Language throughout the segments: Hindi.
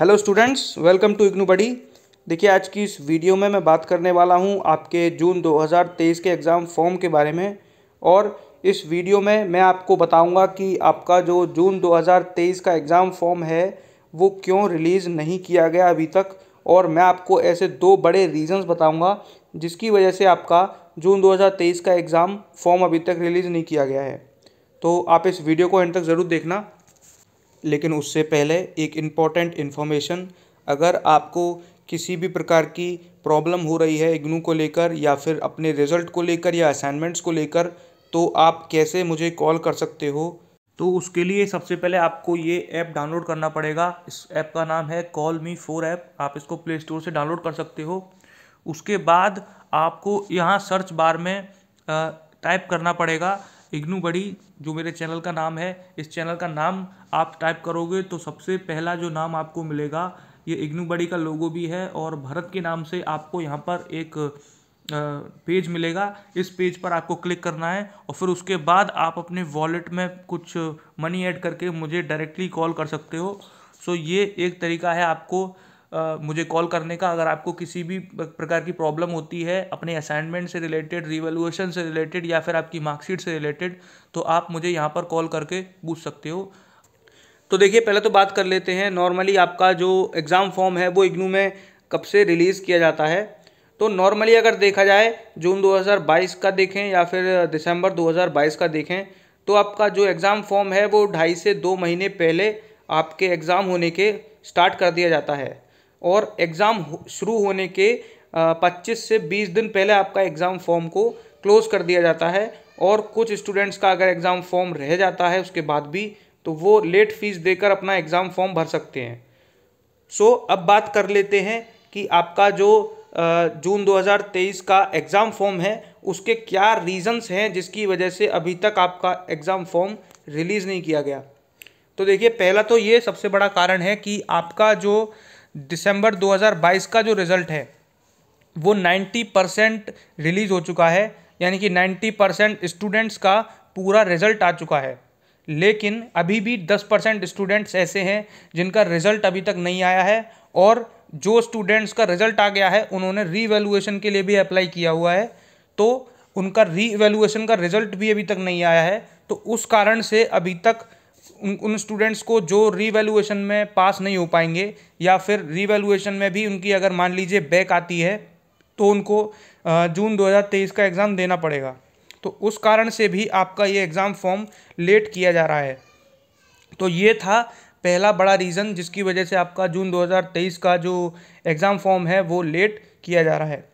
hello students welcome to IGNOU buddy देखिए आज की इस वीडियो में मैं बात करने वाला हूं आपके जून 2023 के एग्ज़ाम फॉर्म के बारे में और इस वीडियो में मैं आपको बताऊंगा कि आपका जो जून 2023 का एग्ज़ाम फॉर्म है वो क्यों रिलीज़ नहीं किया गया अभी तक और मैं आपको ऐसे दो बड़े रीज़न्स बताऊँगा जिसकी वजह से आपका जून दो का एग्ज़ाम फॉर्म अभी तक रिलीज़ नहीं किया गया है तो आप इस वीडियो को एंड तक ज़रूर देखना लेकिन उससे पहले एक इम्पॉर्टेंट इन्फॉर्मेशन अगर आपको किसी भी प्रकार की प्रॉब्लम हो रही है इग्नू को लेकर या फिर अपने रिज़ल्ट को लेकर या असाइनमेंट्स को लेकर तो आप कैसे मुझे कॉल कर सकते हो तो उसके लिए सबसे पहले आपको ये ऐप डाउनलोड करना पड़ेगा इस ऐप का नाम है कॉल मी फोर ऐप आप इसको प्ले स्टोर से डाउनलोड कर सकते हो उसके बाद आपको यहाँ सर्च बार में टाइप करना पड़ेगा इग्नू बड़ी जो मेरे चैनल का नाम है इस चैनल का नाम आप टाइप करोगे तो सबसे पहला जो नाम आपको मिलेगा ये इग्नू बड़ी का लोगो भी है और भरत के नाम से आपको यहाँ पर एक पेज मिलेगा इस पेज पर आपको क्लिक करना है और फिर उसके बाद आप अपने वॉलेट में कुछ मनी ऐड करके मुझे डायरेक्टली कॉल कर सकते हो सो ये एक तरीका है आपको मुझे कॉल करने का अगर आपको किसी भी प्रकार की प्रॉब्लम होती है अपने असाइनमेंट से रिलेटेड रिवेलुएशन से रिलेटेड या फिर आपकी मार्कशीट से रिलेटेड तो आप मुझे यहाँ पर कॉल करके पूछ सकते हो तो देखिए पहले तो बात कर लेते हैं नॉर्मली आपका जो एग्ज़ाम फॉर्म है वो इग्नू में कब से रिलीज़ किया जाता है तो नॉर्मली अगर देखा जाए जून 2022 का देखें या फिर दिसंबर 2022 का देखें तो आपका जो एग्ज़ाम फॉर्म है वो ढाई से दो महीने पहले आपके एग्ज़ाम होने के स्टार्ट कर दिया जाता है और एग्ज़ाम शुरू होने के पच्चीस से बीस दिन पहले आपका एग्ज़ाम फॉर्म को क्लोज़ कर दिया जाता है और कुछ स्टूडेंट्स का अगर एग्ज़ाम फॉर्म रह जाता है उसके बाद भी तो वो लेट फीस देकर अपना एग्ज़ाम फॉर्म भर सकते हैं सो so, अब बात कर लेते हैं कि आपका जो जून 2023 का एग्ज़ाम फॉर्म है उसके क्या रीज़न्स हैं जिसकी वजह से अभी तक आपका एग्ज़ाम फॉर्म रिलीज़ नहीं किया गया तो देखिए पहला तो ये सबसे बड़ा कारण है कि आपका जो दिसंबर 2022 का जो रिज़ल्ट है वो 90 परसेंट रिलीज़ हो चुका है यानी कि 90 परसेंट स्टूडेंट्स का पूरा रिज़ल्ट आ चुका है लेकिन अभी भी 10 परसेंट स्टूडेंट्स ऐसे हैं जिनका रिज़ल्ट अभी तक नहीं आया है और जो स्टूडेंट्स का रिज़ल्ट आ गया है उन्होंने रीवैल्यूएशन के लिए भी अप्लाई किया हुआ है तो उनका रीवैल्यूएशन का रिज़ल्ट भी अभी तक नहीं आया है तो उस कारण से अभी तक उन उन स्टूडेंट्स को जो रीवैल्यूएशन में पास नहीं हो पाएंगे या फिर रीवैल्यूएशन में भी उनकी अगर मान लीजिए बैक आती है तो उनको जून 2023 का एग्ज़ाम देना पड़ेगा तो उस कारण से भी आपका ये एग्ज़ाम फॉर्म लेट किया जा रहा है तो ये था पहला बड़ा रीज़न जिसकी वजह से आपका जून 2023 का जो एग्ज़ाम फॉर्म है वो लेट किया जा रहा है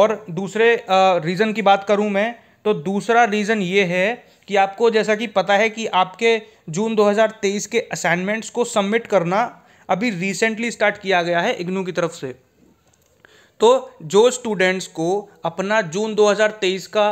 और दूसरे रीज़न की बात करूँ मैं तो दूसरा रीज़न ये है कि आपको जैसा कि पता है कि आपके जून 2023 के असाइनमेंट्स को सबमिट करना अभी रिसेंटली स्टार्ट किया गया है इग्नू की तरफ से तो जो स्टूडेंट्स को अपना जून 2023 का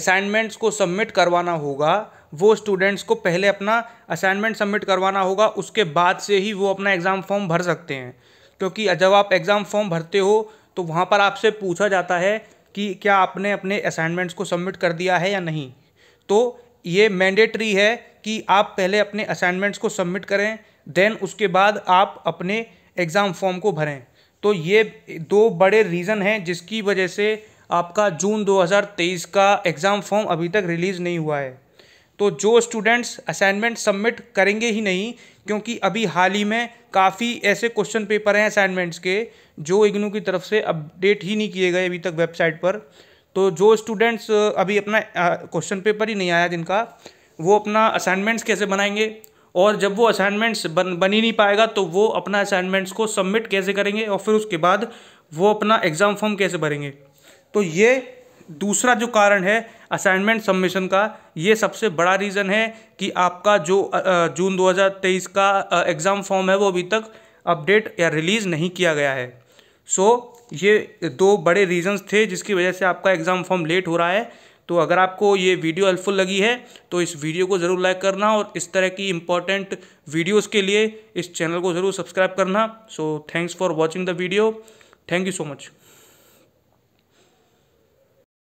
असाइनमेंट्स को सबमिट करवाना होगा वो स्टूडेंट्स को पहले अपना असाइनमेंट सबमिट करवाना होगा उसके बाद से ही वो अपना एग्ज़ाम फॉर्म भर सकते हैं क्योंकि जब आप एग्ज़ाम फॉर्म भरते हो तो वहाँ पर आपसे पूछा जाता है कि क्या आपने अपने असाइनमेंट्स को सबमिट कर दिया है या नहीं तो ये मैंडेटरी है कि आप पहले अपने असाइनमेंट्स को सबमिट करें देन उसके बाद आप अपने एग्ज़ाम फॉर्म को भरें तो ये दो बड़े रीज़न हैं जिसकी वजह से आपका जून 2023 का एग्ज़ाम फॉर्म अभी तक रिलीज़ नहीं हुआ है तो जो स्टूडेंट्स असाइनमेंट सबमिट करेंगे ही नहीं क्योंकि अभी हाल ही में काफ़ी ऐसे क्वेश्चन पेपर हैं असाइनमेंट्स के जो इग्नू की तरफ से अपडेट ही नहीं किए गए अभी तक वेबसाइट पर तो जो स्टूडेंट्स अभी अपना क्वेश्चन पेपर ही नहीं आया जिनका वो अपना असाइनमेंट्स कैसे बनाएंगे और जब वो असाइनमेंट्स बन बन ही नहीं पाएगा तो वो अपना असाइनमेंट्स को सबमिट कैसे करेंगे और फिर उसके बाद वो अपना एग्ज़ाम फॉर्म कैसे भरेंगे तो ये दूसरा जो कारण है असाइनमेंट सबमिशन का ये सबसे बड़ा रीज़न है कि आपका जो जून 2023 का एग्ज़ाम फॉर्म है वो अभी तक अपडेट या रिलीज़ नहीं किया गया है सो so, ये दो बड़े रीजंस थे जिसकी वजह से आपका एग्ज़ाम फॉर्म लेट हो रहा है तो अगर आपको ये वीडियो हेल्पफुल लगी है तो इस वीडियो को ज़रूर लाइक करना और इस तरह की इंपॉर्टेंट वीडियोज़ के लिए इस चैनल को ज़रूर सब्सक्राइब करना so thanks for watching the video thank you so much